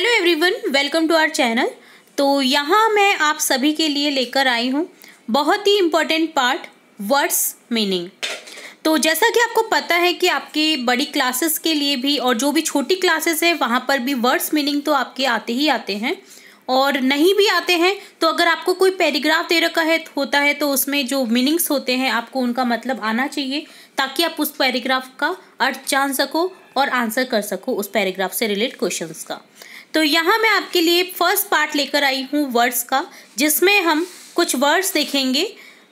hello everyone welcome to our channel तो यहाँ मैं आप सभी के लिए लेकर आई हूँ बहुत ही इम्पोर्टेंट पार्ट वर्ड्स मीनिंग तो जैसा कि आपको पता है कि आपकी बड़ी क्लासेस के लिए भी और जो भी छोटी क्लासेस है वहाँ पर भी वर्ड्स मीनिंग तो आपके आते ही आते हैं और नहीं भी आते हैं तो अगर आपको कोई पैराग्राफ दे रखा है होता है तो उसमें जो मीनिंग्स होते हैं आपको उनका मतलब आना चाहिए ताकि आप उस पैराग्राफ का अर्थ जान सको और आंसर कर सको उस पैराग्राफ से रिलेट क्वेश्चंस का तो यहाँ मैं आपके लिए फर्स्ट पार्ट लेकर आई हूँ वर्ड्स का जिसमें हम कुछ वर्ड्स देखेंगे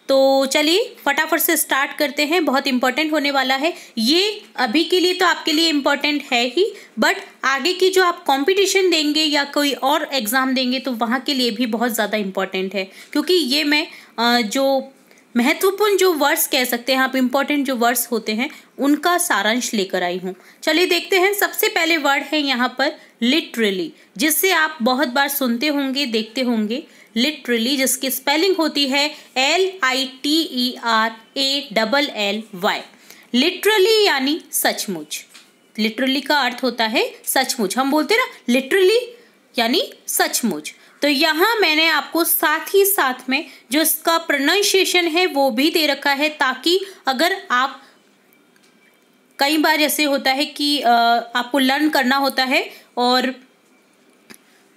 तो चलिए फटाफट से स्टार्ट करते हैं बहुत इम्पॉर्टेंट होने वाला है ये अभी के लिए तो आपके लिए इम्पॉर्टेंट है ही बट आगे की जो आप कंपटीशन देंगे या कोई और एग्ज़ाम देंगे तो वहाँ के लिए भी बहुत ज़्यादा इम्पॉर्टेंट है क्योंकि ये मैं जो महत्वपूर्ण जो वर्ड्स कह सकते हैं आप इम्पोर्टेंट जो वर्ड्स होते हैं उनका सारांश लेकर आई हूँ चलिए देखते हैं सबसे पहले वर्ड है यहाँ पर लिटरली जिससे आप बहुत बार सुनते होंगे देखते होंगे लिटरली जिसकी स्पेलिंग होती है L I T E R A double L Y literally यानी सचमुच लिटरली का अर्थ होता है सचमुच हम बोलते ना लिटरली यानी सचमुच तो यहाँ मैंने आपको साथ ही साथ में जो इसका प्रोनाउंसिएशन है वो भी दे रखा है ताकि अगर आप कई बार ऐसे होता है कि आपको लर्न करना होता है और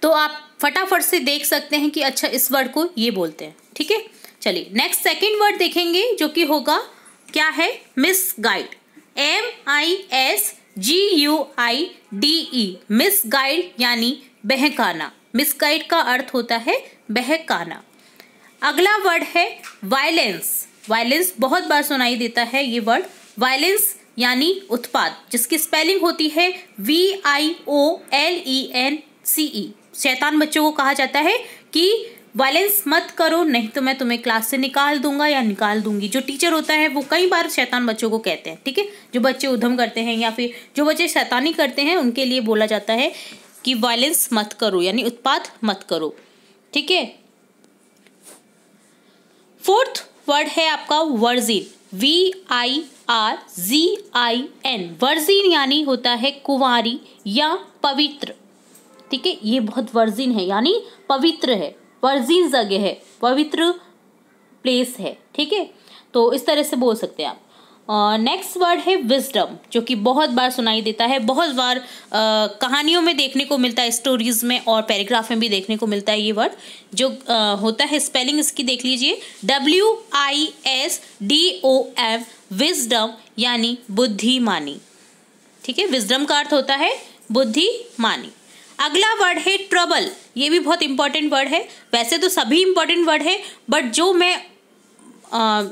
तो आप फटाफट से देख सकते हैं कि अच्छा इस वर्ड को ये बोलते हैं ठीक है चलिए नेक्स्ट सेकंड वर्ड देखेंगे जो कि होगा क्या है misguide M I S G U I D E misguide यानी बहकाना मिसगाइड का अर्थ होता है बहकाना अगला वर्ड है वायलेंस वायलेंस बहुत बार सुनाई देता है ये वर्ड वायलेंस यानी उत्पाद जिसकी स्पेलिंग होती है V I O L E N C E शैतान बच्चों को कहा जाता है कि वायलेंस मत करो नहीं तो मैं तुम्हें क्लास से निकाल दूंगा या निकाल दूंगी जो टीचर होता है वो कई बार शैतान बच्चों को कहते हैं ठीक है जो बच्चे उधम करते हैं या फिर जो बच्चे शैतानी करते हैं उनके लिए बोला जाता है कि वायलेंस मत करो यानी उत्पाद मत करो ठीक है फोर्थ वर्ड है आपका virgin V I R G I N virgin यानी होता है कुंवारी या पवित्र ठीक है ये बहुत वर्जिन है यानी पवित्र है वर्जिन जगह है पवित्र प्लेस है ठीक है तो इस तरह से बोल सकते हैं आप नेक्स्ट वर्ड है विजडम जो कि बहुत बार सुनाई देता है बहुत बार uh, कहानियों में देखने को मिलता है स्टोरीज में और पैराग्राफ में भी देखने को मिलता है ये वर्ड जो uh, होता है स्पेलिंग इसकी देख लीजिए W I S D O M wisdom यानी बुद्धिमानी ठीक है विजडम का अर्थ होता है बुद्धिमानी अगला वर्ड है ट्रबल ये भी बहुत इंपॉर्टेंट वर्ड है वैसे तो सभी इंपॉर्टेंट वर्ड है बट जो मैं uh,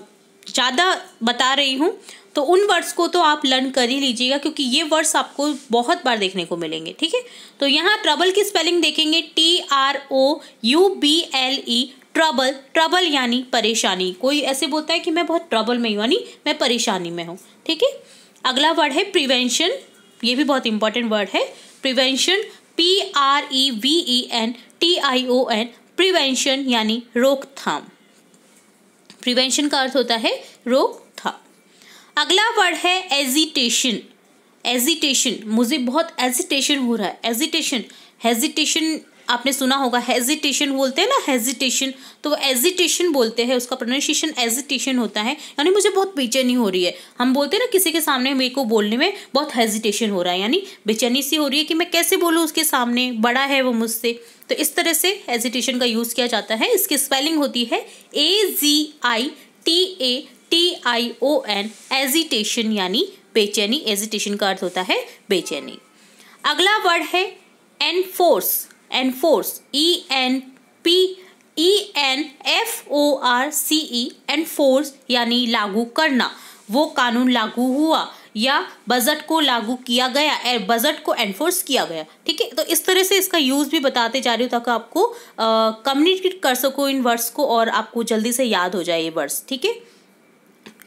ज़्यादा बता रही हूँ तो उन वर्ड्स को तो आप लर्न कर ही लीजिएगा क्योंकि ये वर्ड्स आपको बहुत बार देखने को मिलेंगे ठीक है तो यहाँ ट्रबल की स्पेलिंग देखेंगे T R O U B L E trouble trouble यानी परेशानी कोई ऐसे बोलता है कि मैं बहुत ट्रबल में हूँ यानी मैं परेशानी में हूँ ठीक है अगला वर्ड है प्रिवेंशन ये भी बहुत इंपॉर्टेंट वर्ड है prevention P R E V E N T I O N prevention यानी रोकथाम प्रिवेंशन का अर्थ होता है रोक था अगला वर्ड है एजिटेशन एजिटेशन मुझे बहुत एजिटेशन हो रहा है एजिटेशन हेजिटेशन आपने सुना होगा हेजिटेशन बोलते हैं ना हेजिटेशन तो वो एजिटेशन बोलते हैं उसका प्रोनाउंसिएशन एजिटेशन होता है यानी मुझे बहुत बेचैनी हो रही है हम बोलते हैं ना किसी के सामने मेरे को बोलने में बहुत हेजिटेशन हो रहा है यानी बेचैनी सी हो रही है कि मैं कैसे बोलूँ उसके सामने बड़ा है वो मुझसे तो इस तरह से हेजिटेशन का यूज़ किया जाता है इसकी स्पेलिंग होती है A G I T A T I O N agitation यानी बेचैनी एजिटेशन का अर्थ होता है बेचैनी अगला वर्ड है enforce enforce E N P E N F O R C E enforce यानी लागू करना वो कानून लागू हुआ या बजट को लागू किया गया बजट को एनफोर्स किया गया ठीक है तो इस तरह से इसका यूज़ भी बताते जा रही हूँ ताकि आपको कम्युनिकेट कर सको इन वर्ड्स को और आपको जल्दी से याद हो जाए ये वर्ड्स ठीक है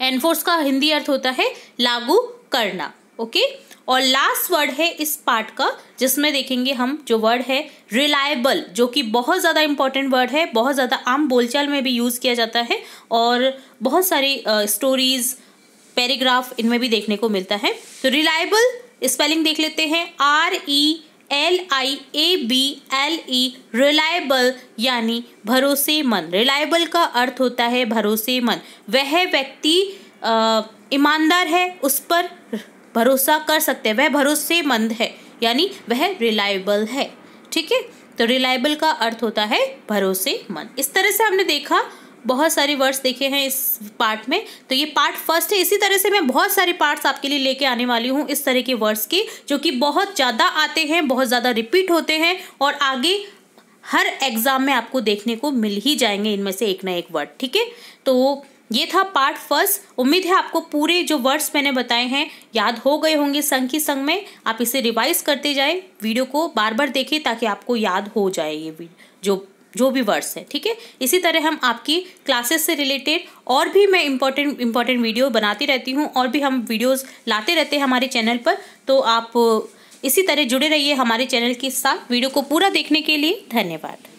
एनफोर्स का हिंदी अर्थ होता है लागू करना ओके और लास्ट वर्ड है इस पार्ट का जिसमें देखेंगे हम जो वर्ड है रिलायबल जो कि बहुत ज़्यादा इंपॉर्टेंट वर्ड है बहुत ज़्यादा आम बोलचाल में भी यूज़ किया जाता है और बहुत सारी स्टोरीज़ पैराग्राफ इनमें भी देखने को मिलता है तो रिलायबल स्पेलिंग देख लेते हैं R E L I A B L E reliable यानी भरोसेमंद रिलायबल का अर्थ होता है भरोसेमंद वह व्यक्ति ईमानदार है उस पर भरोसा कर सकते हैं वह भरोसेमंद है यानी वह रिलायबल है ठीक है तो रिलायबल का अर्थ होता है भरोसेमंद इस तरह से हमने देखा बहुत सारे वर्ड्स देखे हैं इस पार्ट में तो ये पार्ट फर्स्ट है इसी तरह से मैं बहुत सारे पार्ट्स आपके लिए लेके आने वाली हूँ इस तरह के वर्ड्स के जो कि बहुत ज़्यादा आते हैं बहुत ज़्यादा रिपीट होते हैं और आगे हर एग्ज़ाम में आपको देखने को मिल ही जाएंगे इनमें से एक ना एक वर्ड ठीक है तो ये था पार्ट फर्स्ट उम्मीद है आपको पूरे जो वर्ड्स मैंने बताए हैं याद हो गए होंगे संग की संग में आप इसे रिवाइज करते जाए वीडियो को बार बार देखें ताकि आपको याद हो जाए ये जो जो भी वर्ड्स है ठीक है इसी तरह हम आपकी क्लासेस से रिलेटेड और भी मैं इम्पोर्टेंट इम्पोर्टेंट वीडियो बनाती रहती हूँ और भी हम वीडियोस लाते रहते हैं हमारे चैनल पर तो आप इसी तरह जुड़े रहिए हमारे चैनल के साथ वीडियो को पूरा देखने के लिए धन्यवाद